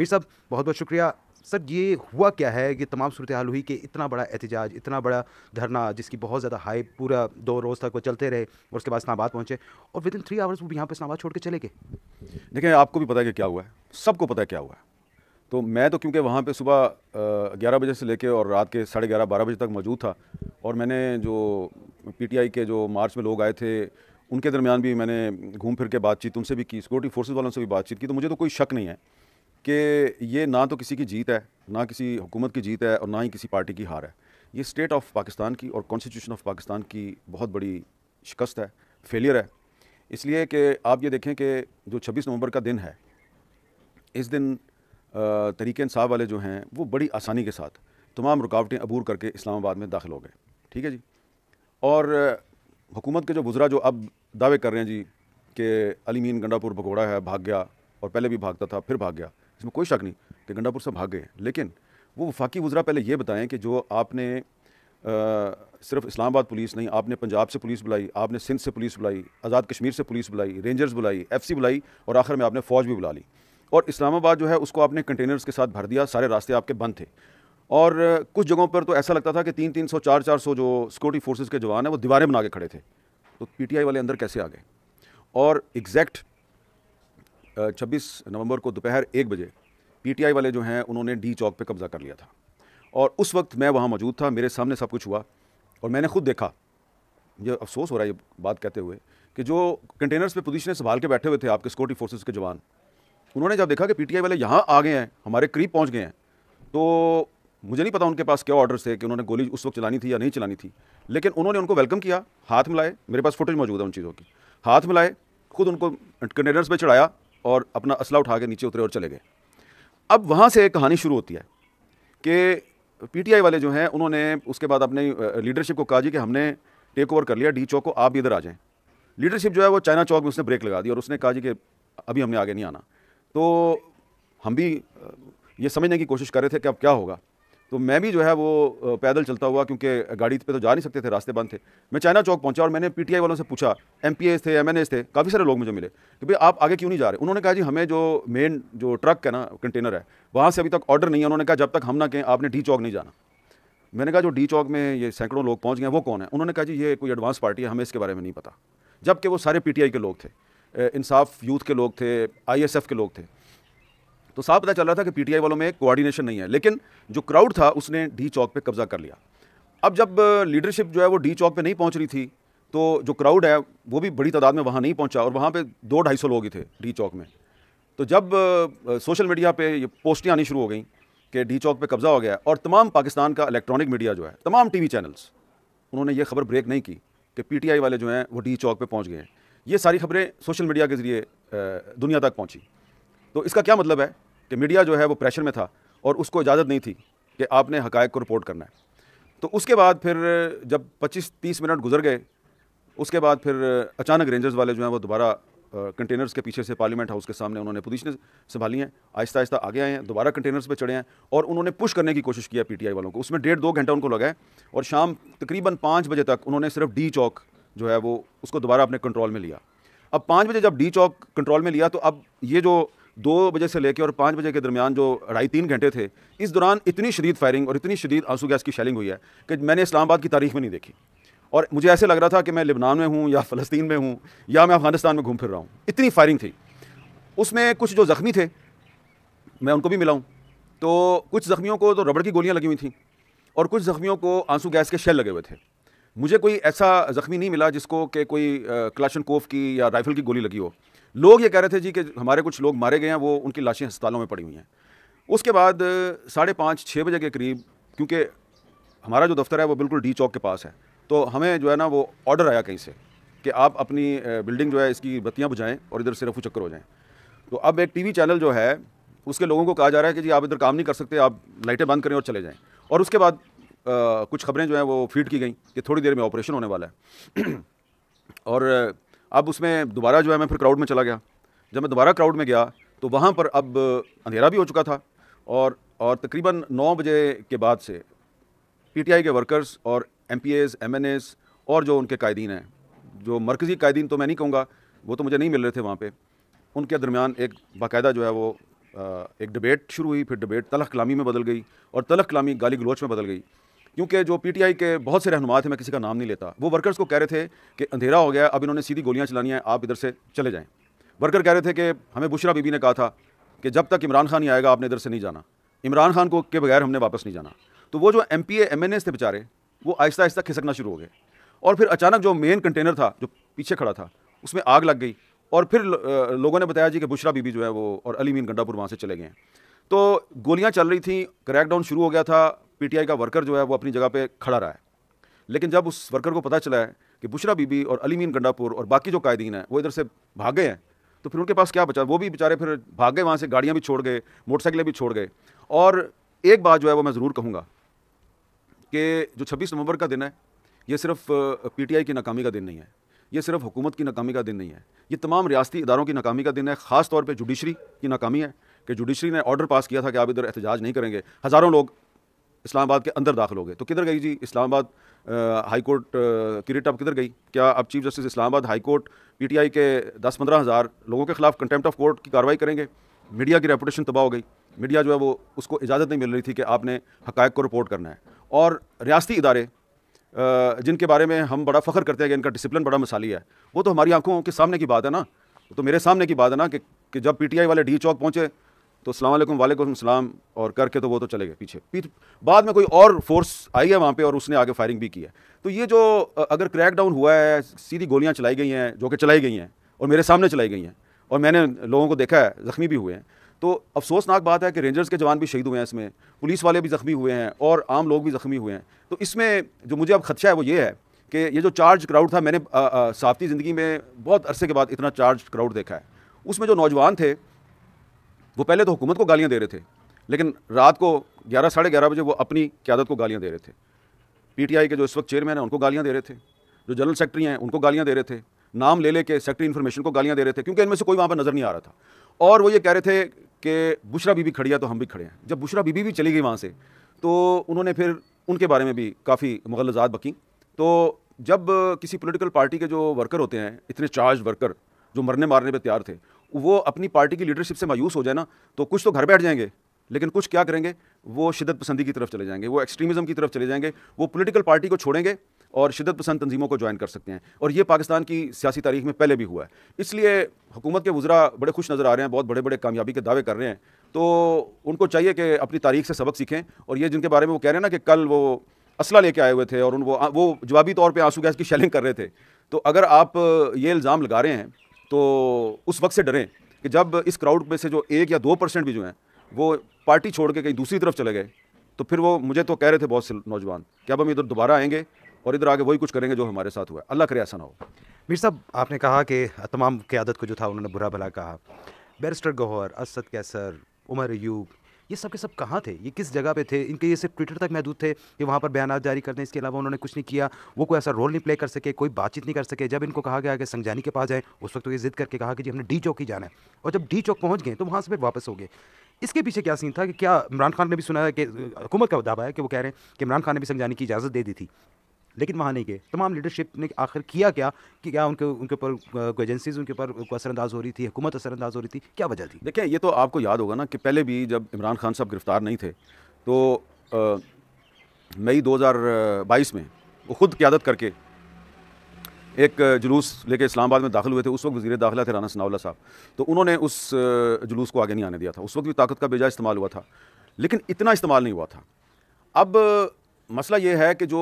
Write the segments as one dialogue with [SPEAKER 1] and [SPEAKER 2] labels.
[SPEAKER 1] मीर साहब बहुत बहुत शुक्रिया सर ये हुआ क्या है कि तमाम सूरत हाल हुई कि इतना बड़ा एहतजाज इतना बड़ा धरना जिसकी बहुत ज़्यादा हाई पूरा दो रोज़ तक वो चलते रहे और उसके बाद इस्लामाबाद पहुँचे और विद इन थ्री आवर्स वो भी यहाँ पर इस्लाबाद छोड़ के चले गए
[SPEAKER 2] देखिए आपको भी पता है कि क्या हुआ है सबको पता है क्या हुआ है तो मैं तो क्योंकि वहाँ पर सुबह ग्यारह बजे से लेकर और रात के साढ़े ग्यारह बारह बजे तक मौजूद था और मैंने जो पीटीआई के जो मार्च में लोग आए थे उनके दरमियान भी मैंने घूम फिर के बातचीत उनसे भी की सिक्योरिटी फोर्सेज वालों से भी बातचीत की तो मुझे तो कोई शक नहीं है कि ये ना तो किसी की जीत है ना किसी हुकूमत की जीत है और ना ही किसी पार्टी की हार है ये स्टेट ऑफ पाकिस्तान की और कॉन्स्टिट्यूशन ऑफ पाकिस्तान की बहुत बड़ी शिकस्त है फेलियर है इसलिए कि आप ये देखें कि जो 26 नवंबर का दिन है इस दिन तरीके इंसाब वाले जो हैं वो बड़ी आसानी के साथ तमाम रुकावटें अबूर करके इस्लामाबाद में दाखिल हो गए ठीक है जी और हुकूमत के जो बुजरा जो अब दावे कर रहे हैं जी कि अली मीन गंडापुर भगोड़ा है भाग गया और पहले भी भागता था फिर भाग गया इसमें कोई शक नहीं कि गंडापुर से भाग गए लेकिन वो वफाकी वजरा पहले ये बताएं कि जो आपने आ, सिर्फ इस्लामाबाद पुलिस नहीं आपने पंजाब से पुलिस बुलाई आपने सिंध से पुलिस बुलाई आज़ाद कश्मीर से पुलिस बुलाई रेंजर्स बुलाई एफसी बुलाई और आखिर में आपने फ़ौज भी बुला ली और इस्लामाबाद जो है उसको आपने कंटेनर्स के साथ भर दिया सारे रास्ते आपके बंद थे और कुछ जगहों पर तो ऐसा लगता था कि तीन तीन सौ चार चार सौ जो सिक्योरिटी फोर्सेज के जवान हैं वो दीवारें बना के खड़े थे तो पीटीआई वाले अंदर कैसे आ गए और एग्जैक्ट छब्बीस नवंबर को दोपहर एक बजे पीटीआई वाले जो हैं उन्होंने डी चौक पे कब्जा कर लिया था और उस वक्त मैं वहाँ मौजूद था मेरे सामने सब कुछ हुआ और मैंने खुद देखा मुझे अफसोस हो रहा है ये बात कहते हुए कि जो कंटेनर्स पे ने संभाल के बैठे हुए थे आपके सिक्योरिटी फोर्सेज के जवान उन्होंने जब देखा कि पीटीआई वाले यहाँ आ गए हैं हमारे करीब पहुँच गए हैं तो मुझे नहीं पता उनके पास क्या ऑर्डर थे कि उन्होंने गोली उस वक्त चलानी थी या नहीं चलानी थी लेकिन उन्होंने उनको वेलकम किया हाथ मिलाए मेरे पास फुटेज मौजूद है उन चीज़ों की हाथ मिलाए खुद उनको कंटेनर्स पर चढ़ाया और अपना असला उठा के नीचे उतरे और चले गए अब वहाँ से कहानी शुरू होती है कि पीटीआई वाले जो हैं उन्होंने उसके बाद अपने लीडरशिप को कहा जी कि हमने टेक ओवर कर लिया डी चौक को आप इधर आ जाएं लीडरशिप जो है वो चाइना चौक में उसने ब्रेक लगा दी और उसने कहा जी कि अभी हमने आगे नहीं आना तो हम भी ये समझने की कोशिश कर रहे थे कि अब क्या होगा तो मैं भी जो है वो पैदल चलता हुआ क्योंकि गाड़ी पे तो जा नहीं सकते थे रास्ते बंद थे मैं चाइना चौक पहुंचा और मैंने पीटीआई वालों से पूछा एम थे एम थे काफ़ी सारे लोग मुझे मिले कि भाई आप आगे क्यों नहीं जा रहे उन्होंने कहा जी हमें जो मेन जो ट्रक है ना कंटेनर है वहाँ से अभी तक ऑर्डर नहीं है उन्होंने कहा जब तक हम ना कहें आपने डी चौक नहीं जाना मैंने कहा जो डी चौक में ये सैकड़ों लोग पहुँच गए वो कौन है उन्होंने कहा जी ये कोई एडवांस पार्टी है हमें इसके बारे में नहीं पता जबकि वो सारे पी के लोग थे इंसाफ यूथ के लोग थे आई के लोग थे तो साफ पता चल रहा था कि पीटीआई वालों में कोऑर्डिनेशन नहीं है लेकिन जो क्राउड था उसने डी चौक पे कब्जा कर लिया अब जब लीडरशिप जो है वो डी चौक पे नहीं पहुंच रही थी तो जो क्राउड है वो भी बड़ी तादाद में वहाँ नहीं पहुँचा और वहाँ पर दो ढाई सौ लोग ही थे डी चौक में तो जब सोशल मीडिया पर पोस्टें आनी शुरू हो गई कि डी चौक पर कब्जा हो गया और तमाम पाकिस्तान का इलेक्ट्रॉनिक मीडिया जो है तमाम टी चैनल्स उन्होंने ये खबर ब्रेक नहीं की कि पी वाले जो हैं वो डी चौक पर पहुँच गए ये सारी खबरें सोशल मीडिया के ज़रिए दुनिया तक पहुंची तो इसका क्या मतलब है कि मीडिया जो है वो प्रेशर में था और उसको इजाज़त नहीं थी कि आपने हकायक को रिपोर्ट करना है तो उसके बाद फिर जब 25-30 मिनट गुजर गए उसके बाद फिर अचानक रेंजर्स वाले जो हैं वो दोबारा कंटेनर्स के पीछे से पार्लियामेंट हाउस के सामने उन्होंने पोजिशन संभाली हैं आहिस्ता आहिस्ता आगे आए हैं दोबारा कंटेनर्स पे चढ़े हैं और उन्होंने पुश करने की कोशिश किया पीटीआई वालों को उसमें डेढ़ दो घंटा उनको लगाए और शाम तकरीबन पाँच बजे तक उन्होंने सिर्फ डी चौक जो है वो उसको दोबारा अपने कंट्रोल में लिया अब पाँच बजे जब डी चौक कंट्रोल में लिया तो अब ये जो दो बजे से लेकर और पाँच बजे के दरमियान जो अढ़ाई तीन घंटे थे इस दौरान इतनी शदीद फायरिंग और इतनी शदीद आंसू गैस की शेलिंग हुई है कि मैंने इस्लामाबाद की तारीख में नहीं देखी और मुझे ऐसे लग रहा था कि मैं लिबनान में हूँ या फ़लस्तीन में हूँ या मैं अफगानिस्तान में घूम फिर रहा हूँ इतनी फायरिंग थी उसमें कुछ जो ज़ख्मी थे मैं उनको भी मिलाऊँ तो कुछ ज़ख्मियों को तो रबड़ की गोलियाँ लगी हुई थी और कुछ ज़ख्मियों को आंसू गैस के शेल लगे हुए थे मुझे कोई ऐसा ज़ख्मी नहीं मिला जिसको कि कोई क्लाशन कोफ की या राइफ़ल की गोली लगी हो लोग ये कह रहे थे जी कि हमारे कुछ लोग मारे गए हैं वो उनकी लाशें अस्पतालों में पड़ी हुई हैं उसके बाद साढ़े पाँच छः बजे के करीब क्योंकि हमारा जो दफ्तर है वो बिल्कुल डी चौक के पास है तो हमें जो है ना वो ऑर्डर आया कहीं से कि आप अपनी बिल्डिंग जो है इसकी बत्तियाँ बुझाएँ और इधर से रफू चक्कर हो जाएँ तो अब एक टी चैनल जो है उसके लोगों को कहा जा रहा है कि जी आप इधर काम नहीं कर सकते आप लाइटें बंद करें और चले जाएँ और उसके बाद आ, कुछ खबरें जो हैं वो फीड की गई कि थोड़ी देर में ऑपरेशन होने वाला है और अब उसमें दोबारा जो है मैं फिर क्राउड में चला गया जब मैं दोबारा क्राउड में गया तो वहाँ पर अब अंधेरा भी हो चुका था और और तकरीबन नौ बजे के बाद से पीटीआई के वर्कर्स और M P S M N S और जो उनके कायदीन हैं जो मरकज़ी कायदीन तो मैं नहीं कहूँगा वो तो मुझे नहीं मिल रहे थे वहाँ पर उनके दरमियान एक बाकायदा जो है वो एक डिबेट शुरू हुई फिर डिबेट तलख कलामी में बदल गई और तलख कलामी गाली गलोच में बदल गई क्योंकि जो पीटीआई के बहुत से रहनुमा थे मैं किसी का नाम नहीं लेता वो वर्कर्स को कह रहे थे कि अंधेरा हो गया अब इन्होंने सीधी गोलियां चलानी हैं आप इधर से चले जाएं वर्कर कह रहे थे कि हमें बुशरा बीबी ने कहा था कि जब तक इमरान खान ही आएगा आपने इधर से नहीं जाना इमरान खान को के बगैर हमने वापस नहीं जाना तो वो जो एम पी थे बेचारे वो आहिस्ता आहिस्ता खिसकना शुरू हो गए और फिर अचानक जो मेन कंटेनर था जो पीछे खड़ा था उसमें आग लग गई और फिर लोगों ने बताया जी कि बुशरा बीबी जो है वो और अली मीन गंडापुर वहाँ से चले गए तो गोलियाँ चल रही थी क्रैकडाउन शुरू हो गया था पीटीआई का वर्कर जो है वो अपनी जगह पे खड़ा रहा है लेकिन जब उस वर्कर को पता चला है कि बुशरा बीबी और अलीमीन गंडापुर और बाकी जो कायदीन हैं वो इधर से गए हैं तो फिर उनके पास क्या बचा वो भी बेचारे फिर भाग गए वहाँ से गाड़ियाँ भी छोड़ गए मोटरसाइकिलें भी छोड़ गए और एक बात जो है वो मैं ज़रूर कहूँगा कि जो छब्बीस नवंबर का दिन है ये सिर्फ पीटीआई की नाकामी का दिन नहीं है ये सिर्फ हुकूमत की नाकामी का दिन नहीं है ये तमाम रियासती इदारों की नाकामी का दिन है ख़ास तौर पर जुडिशरी की नाकामी है कि जुडिशरी ने ऑर्डर पास किया था कि आप इधर एहतजाज नहीं करेंगे हज़ारों लोग इस्लामाबाद के अंदर दाखिल हो गए तो किधर गई जी इस्लामाबाद हाई कोर्ट की रिट अब किधर गई क्या अब chief justice Islamabad high court PTI के दस पंद्रह हज़ार लोगों के खिलाफ कंटेम्प्ट ऑफ कोर्ट की कार्रवाई करेंगे मीडिया की रेपुटेशन तबाह हो गई मीडिया जो है वो उसको इजाज़त नहीं मिल रही थी कि आपने हकायक को रिपोर्ट करना है और रियासती इदारे जिनके बारे में हम बड़ा फ़ख्र करते हैं कि इनका डिसिप्लिन बड़ा मिसाली है वो तो हमारी आंखों के सामने की बात है ना तो मेरे सामने की बात है ना कि, कि जब पीटीआई वाले डी चौक पहुँचे तो अल्लाम वालेकुम सलाम और करके तो वो तो चले गए पीछे बाद में कोई और फोर्स आई है वहाँ पे और उसने आगे फायरिंग भी की है तो ये जो अगर डाउन हुआ है सीधी गोलियाँ चलाई गई हैं जो कि चलाई गई हैं और मेरे सामने चलाई गई हैं और मैंने लोगों को देखा है ज़ख्मी भी हुए हैं तो अफसोसनाक बात है कि रेंजर्स के जवान भी शहीद हुए हैं इसमें पुलिस वाले भी ज़ख्मी हुए हैं और आम लोग भी ज़ख्मी हुए हैं तो इसमें जो मुझे अब खदशा है वो ये है कि ये जो चार्ज क्राउड था मैंने साफती ज़िंदगी में बहुत अरसे के बाद इतना चार्ज क्राउड देखा है उसमें जो नौजवान थे वो पहले तो हुकूमत को गालियाँ दे रहे थे लेकिन रात को ग्यारह साढ़े ग्यारह बजे वो अपनी क्यादत को गालियाँ दे रहे थे पीटीआई के जो इस वक्त चेयरमैन हैं उनको गालियाँ दे रहे थे जो जनरल सेक्रेटरी हैं उनको गालियाँ दे रहे थे नाम ले लेके सेक्रेटरी इन्फॉर्मेशन को गालियाँ दे रहे थे क्योंकि इनमें से कोई वहाँ पर नज़र नहीं आ रहा था और वो ये कह रहे थे कि बुशरा बीबी खड़ी है तो हम भी खड़े हैं जब बुशरा बीबी भी चली गई वहाँ से तो उन्होंने फिर उनके बारे में भी काफ़ी मुगलजात बकी तो जब किसी पोलिटिकल पार्टी के जो वर्कर होते हैं इतने चार्ज वर्कर जो मरने मारने पर तैयार थे वो अपनी पार्टी की लीडरशिप से मायूस हो जाए ना तो कुछ तो घर बैठ जाएंगे लेकिन कुछ क्या करेंगे वो शिदत पसंदी की तरफ चले जाएंगे वो एक्सट्रीमिज़म की तरफ चले जाएंगे वो पोलिटिकल पार्टी को छोड़ेंगे और शिदत पसंद तंजीमों को ज्वाइन कर सकते हैं और ये पाकिस्तान की सियासी तारीख में पहले भी हुआ है इसलिए हुकूमत के वजरा बड़े खुश नज़र आ रहे हैं बहुत बड़े बड़े कामयाबी के दावे कर रहे हैं तो उनको चाहिए कि अपनी तारीख से सबक सीखें और ये जिनके बारे में वो कह रहे हैं ना कि कल वो असला लेके आए हुए थे और उन वो वो जवाबी तौर पर आंसू गैस की शेलिंग कर रहे थे तो अगर आप ये इल्ज़ाम लगा रहे हैं तो उस वक्त से डरें कि जब इस क्राउड में से जो एक या दो परसेंट भी जो हैं वो पार्टी छोड़ के कहीं दूसरी तरफ चले गए तो फिर वो मुझे तो कह रहे थे बहुत से नौजवान कि अब हम इधर दोबारा आएंगे और इधर आगे वही कुछ करेंगे जो हमारे साथ हुआ अल्लाह करे ऐसा ना हो
[SPEAKER 1] मीर साहब आपने कहा कि तमाम क्यादत को जो था उन्होंने बुरा भला कहा बैरिस्टर गौहर असद कैसर उमर यूब ये सब के सब कहाँ थे ये किस जगह पे थे इनके ये सिर्फ ट्विटर तक महदूद थे कि वहाँ पर बयान जारी करने इसके अलावा उन्होंने कुछ नहीं किया वो कोई ऐसा रोल नहीं प्ले कर सके कोई बातचीत नहीं कर सके जब इनको कहा गया कि संगजानी के पास जाएँ उस वक्त तो ये जिद करके कहा कि जी हमने डी चौक ही जाना है और जब डी चौक पहुँच गए तो वहाँ से फिर वापस हो गए इसके पीछे क्या सीन था कि क्या इमरान खान ने भी सुना है कि हुकूमत का दावा है कि वो कह रहे हैं कि इमरान खान ने भी संगजानी की इजाज़त दे दी थी लेकिन वहाँ नहीं गए तमाम लीडरशिप ने आखिर किया क्या कि क्या उनके उनके ऊपर एजेंसीज उनके ऊपर असरअंदाज हो रही थी हुकूमत असरअंदाज हो रही थी क्या वजह थी
[SPEAKER 2] देखिए ये तो आपको याद होगा ना कि पहले भी जब इमरान खान साहब गिरफ्तार नहीं थे तो मई बाईस में वो खुद क्यादत करके एक जुलूस लेके इस्लामाबाद में दाखिल हुए थे उस वक्त वजीर दाखिला थे राना सनावला साहब तो उन्होंने उस जुलूस को आगे नहीं आने दिया था उस वक्त भी ताकत का बेजा इस्तेमाल हुआ था लेकिन इतना इस्तेमाल नहीं हुआ था अब मसला ये है कि जो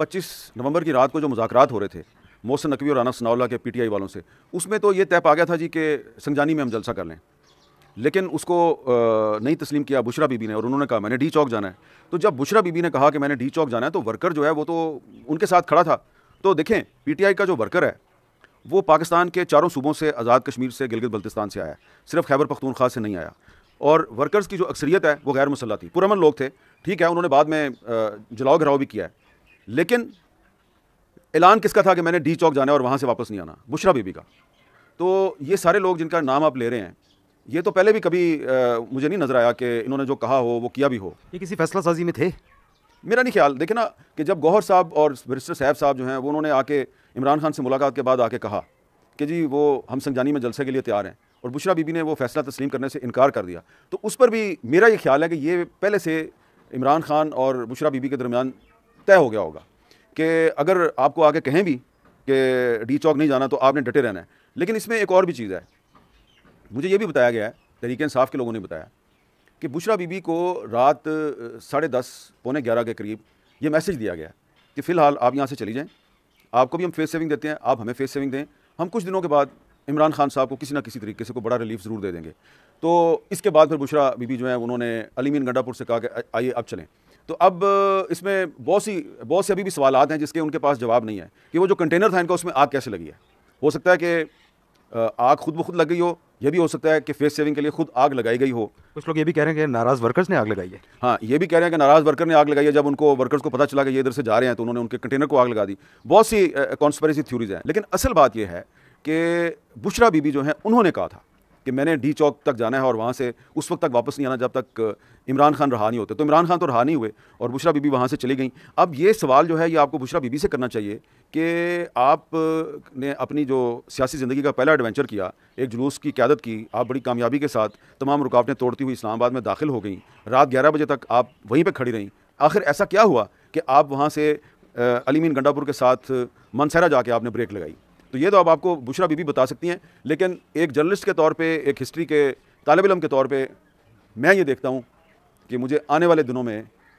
[SPEAKER 2] पच्चीस नवंबर की रात को जो मुजाकर हो रहे थे मोहसन नकवी और राना सनाउल्ला के पीटीआई वालों से उसमें तो ये तय पा गया था जी कि संजानी में हम जलसा कर लें लेकिन उसको नहीं तस्लीम किया बुशरा बीबी ने और उन्होंने कहा मैंने डी चौक जाना है तो जब बुशरा बीबी ने कहा कि मैंने डी चौक जाना है तो वर्कर जो है वो तो उनके साथ खड़ा था तो देखें पीटीआई का जो वर्कर है वो पाकिस्तान के चारों सूबों से आज़ाद कश्मीर से गिलगित बल्तिस्तान से आया सिर्फ खैबर पख्तूनख्वा से नहीं आया और वर्कर्स की जो अक्सरियत है वो गैर मुसल्ला थी पुरमन लोग थे ठीक है उन्होंने बाद में जलाओ घिराव भी किया है लेकिन ऐलान किसका था कि मैंने डी चौक जाना है और वहाँ से वापस नहीं आना बुशरा बीबी का तो ये सारे लोग जिनका नाम आप ले रहे हैं ये तो पहले भी कभी आ, मुझे नहीं नज़र आया कि इन्होंने जो कहा हो वो किया भी हो ये
[SPEAKER 1] किसी फैसला साजी में थे
[SPEAKER 2] मेरा नहीं ख्याल देखे ना कि जब गौहर साहब और मिनिस्टर साहब साहब जो हैं वो उन्होंने आके इमरान खान से मुलाकात के बाद आके कहा कि जी वो हम संगजानी में जलसे के लिए तैयार हैं और बुशरा बीबी ने वो फैसला तस्लीम करने से इनकार कर दिया तो उस पर भी मेरा ये ख्याल है कि ये पहले से इमरान खान और बुशरा बीबी के दरमियान तय हो गया होगा कि अगर आपको आगे कहें भी कि डी चौक नहीं जाना तो आपने डटे रहना है लेकिन इसमें एक और भी चीज़ है मुझे ये भी बताया गया है तरीके इंसाफ के लोगों ने बताया कि बुशरा बीबी को रात साढ़े दस पौने ग्यारह के करीब ये मैसेज दिया गया कि फ़िलहाल आप यहाँ से चली जाएँ आपको भी हम फेस सेविंग देते हैं आप हमें फेस सेविंग दें हम कुछ दिनों के बाद इमरान खान साहब को किसी ना किसी तरीके से कोई बड़ा रिलीफ ज़रूर दे देंगे तो इसके बाद फिर बुशरा बीबी जो है उन्होंने अलीमीन गंडापुर से कहा कि आइए अब चलें तो अब इसमें बहुत सी बहुत से अभी भी सवाल हैं जिसके उनके पास जवाब नहीं है कि वो जो कंटेनर था इनका उसमें आग कैसे लगी है हो सकता है कि आग खुद ब खुद लग गई हो यह भी हो सकता है कि फेस सेविंग के लिए खुद आग लगाई गई हो कुछ लोग ये भी
[SPEAKER 1] कह रहे हैं कि नाराज़ वर्कर्स ने आग लगाई है
[SPEAKER 2] हाँ ये भी कह रहे हैं कि नाराज़ वर्कर ने आग लगाई है जब उनको वर्कर्स को पता चला कि ये इधर से जा रहे हैं तो उन्होंने उनके कंटेनर को आग लगा दी बहुत सी कॉन्स्परेसी थ्योरीज हैं लेकिन असल बात यह है कि बुशरा बीबी जो है उन्होंने कहा था कि मैंने डी चौक तक जाना है और वहाँ से उस वक्त तक वापस नहीं आना जब तक इमरान खान रहा नहीं होते तो इमरान खान तो रहा नहीं हुए और बुशरा बीबी वहाँ से चली गई अब ये सवाल जो है ये आपको बुशरा बीबी से करना चाहिए कि आप ने अपनी जो सियासी ज़िंदगी का पहला एडवेंचर किया एक जुलूस की क्यादत की आप बड़ी कामयाबी के साथ तमाम रुकावटें तोड़ती हुई इस्लामाबाद में दाखिल हो गई रात ग्यारह बजे तक आप वहीं पर खड़ी रहीं आखिर ऐसा क्या हुआ कि आप वहाँ से अलीमीन गंडापुर के साथ मनसहरा जाके आपने ब्रेक लगाई तो ये तो अब आपको बुशरा बीबी बता सकती हैं लेकिन एक जर्नलिस्ट के तौर पर एक हिस्ट्री के तालब इलम के तौर पर मैं ये देखता हूँ कि मुझे आने वाले दिनों में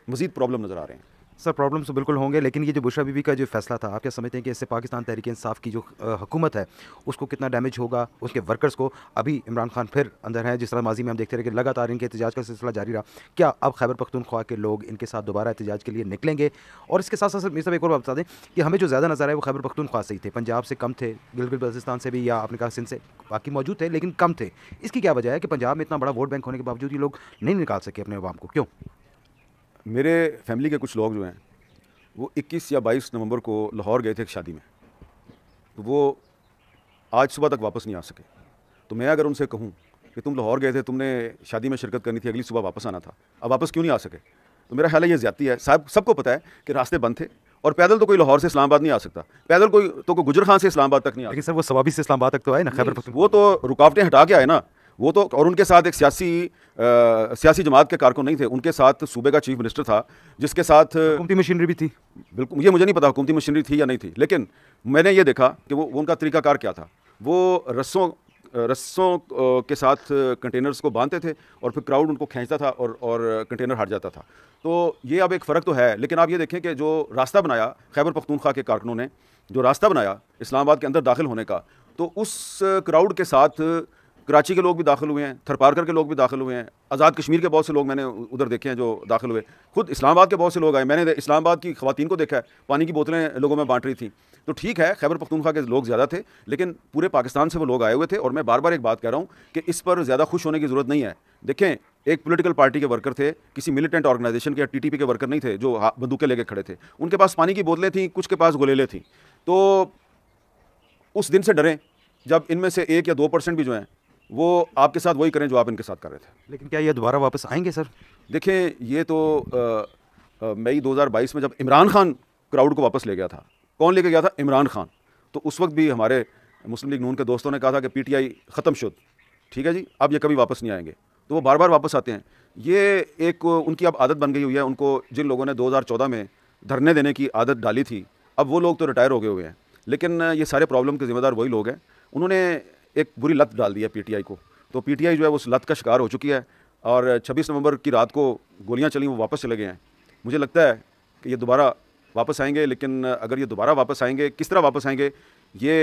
[SPEAKER 2] मज़ीद प्रॉब्लम नज़र आ रहे हैं
[SPEAKER 1] सर प्रॉब्लम्स तो बिल्कुल होंगे लेकिन ये जो बुशरा बीबी का जो फैसला था आप क्या समझते हैं कि इससे पाकिस्तान तहरीक इंसाफ की जो हुकूमत है उसको कितना डैमेज होगा उसके वर्कर्स को अभी इमरान खान फिर अंदर हैं जिस तरह माजी में हम देखते रहे कि लगातार इनके एहतजाज का सिलसिला जारी रहा क्या अब खैबर पख्तूनख्वा के लोग इनके साथ दोबारा एहतजाज के लिए निकलेंगे और इसके साथ साथ सब एक और बता दें कि हमें जो ज़्यादा नज़र आए वो खैबर पख्तूनख्वा से ही थे पंजाब से कम थे गिलगित बल्तिस्तान से भी या आपने कहा सिंध से बाकी मौजूद थे लेकिन कम थे इसकी क्या वजह है कि पंजाब में इतना बड़ा वोट बैंक होने के बावजूद ये लोग
[SPEAKER 2] नहीं निकाल सके अपने अवाम को क्यों मेरे फैमिली के कुछ लोग जो हैं वो 21 या 22 नवंबर को लाहौर गए थे एक शादी में तो वो आज सुबह तक वापस नहीं आ सके तो मैं अगर उनसे कहूँ कि तुम लाहौर गए थे तुमने शादी में शिरकत करनी थी अगली सुबह वापस आना था अब वापस क्यों नहीं आ सके तो मेरा ख्याल है ये ज्यादा है साहब सबको पता है कि रास्ते बंद थे और पैदल तो कोई लाहौर से इस्लामाबाद नहीं आ सकता पैदल कोई तो कोई गुजर खान से इस्लामाबाद तक नहीं आ सकता सर वो सवाबी से इस्लामाबाद तक तो आए ना खैर वो तो रुकावटें हटा के आए ना वो तो और उनके साथ एक सियासी सियासी जमात के कारकुन नहीं थे उनके साथ सूबे का चीफ मिनिस्टर था जिसके साथ हुकूमती मशीनरी भी थी बिल्कुल ये मुझे नहीं पता हुकूमती मशीनरी थी या नहीं थी लेकिन मैंने ये देखा कि वो उनका तरीकाकार क्या था वो रस्सों रस्सों के साथ कंटेनर्स को बांधते थे और फिर क्राउड उनको खींचता था और और कंटेनर हट जाता था तो ये अब एक फ़र्क तो है लेकिन आप ये देखें कि जो रास्ता बनाया खैबर पख्तूनख्वा के कारकुनों ने जो रास्ता बनाया इस्लामाबाद के अंदर दाखिल होने का तो उस क्राउड के साथ कराची के लोग भी दाखिल हुए हैं थरपारकर के लोग भी दाखिल हुए हैं आज़ाद कश्मीर के बहुत से लोग मैंने उधर देखे हैं जो दाखिल हुए खुद इस्लामाबाद के बहुत से लोग आए मैंने इस्लामाबाद की खातन को देखा है पानी की बोतलें लोगों में बांट रही थी तो ठीक है खैबर पख्तूनखा के लोग ज़्यादा थे लेकिन पूरे पाकिस्तान से वो लोग आए हुए थे और मैं बार बार एक बात कह रहा हूँ कि इस पर ज़्यादा खुश होने की ज़रूरत नहीं है देखें एक पॉलिटिकल पार्टी के वर्कर थे किसी मिलिटेंट ऑर्गेनाइजेशन के या टीटीपी के वर्कर नहीं थे जो बंदूकें लेके खड़े थे उनके पास पानी की बोतलें थी कुछ के पास गोलेले थी तो उस दिन से डरें जब इनमें से एक या दो परसेंट भी जो हैं वो आपके साथ वही करें जो आप इनके साथ कर रहे थे लेकिन क्या ये दोबारा वापस आएंगे सर देखें ये तो मई 2022 में जब इमरान खान क्राउड को वापस ले गया था कौन लेके गया था इमरान खान तो उस वक्त भी हमारे मुस्लिम लीग नून के दोस्तों ने कहा था कि पीटीआई ख़त्म शुद्ध ठीक है जी अब ये कभी वापस नहीं आएंगे तो वो बार बार वापस आते हैं ये एक उनकी अब आदत बन गई हुई है उनको जिन लोगों ने 2014 में धरने देने की आदत डाली थी अब वो लोग तो रिटायर हो गए हुए हैं लेकिन ये सारे प्रॉब्लम के ज़िम्मेदार वही लोग हैं उन्होंने एक बुरी लत डाल दी है पीटीआई को तो पीटीआई जो है उस लत का शिकार हो चुकी है और छब्बीस नवंबर की रात को गोलियां चली वो वापस चले गए हैं मुझे लगता है कि ये दोबारा वापस आएंगे लेकिन अगर ये दोबारा वापस आएंगे किस तरह वापस आएंगे ये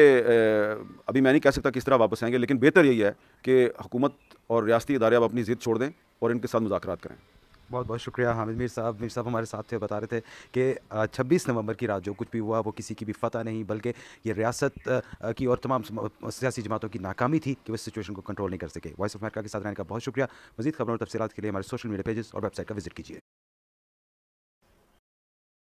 [SPEAKER 2] अभी मैं नहीं कह सकता किस तरह वापस आएंगे लेकिन बेहतर यही है कि हुकूमत और रियाती इदारे अब अपनी ज़िद छोड़ दें और इनके साथ मुजाकर करें
[SPEAKER 1] बहुत बहुत शुक्रिया हामिद मीर साहब मीर साहब हमारे साथ थे बता रहे थे कि 26 नवंबर की रात जो कुछ भी हुआ वो किसी की भी फतह नहीं बल्कि ये रियासत की और तमाम सियासी जमातों की नाकामी थी कि वह सिचुएशन को कंट्रोल नहीं कर सके वॉइस ऑफ अमेरिका के साथ रहने का बहुत शुक्रिया मजीद खबरों और तफसीत के लिए हमारे सोशल मीडिया पेजेस और वेबसाइट का विजिट कीजिए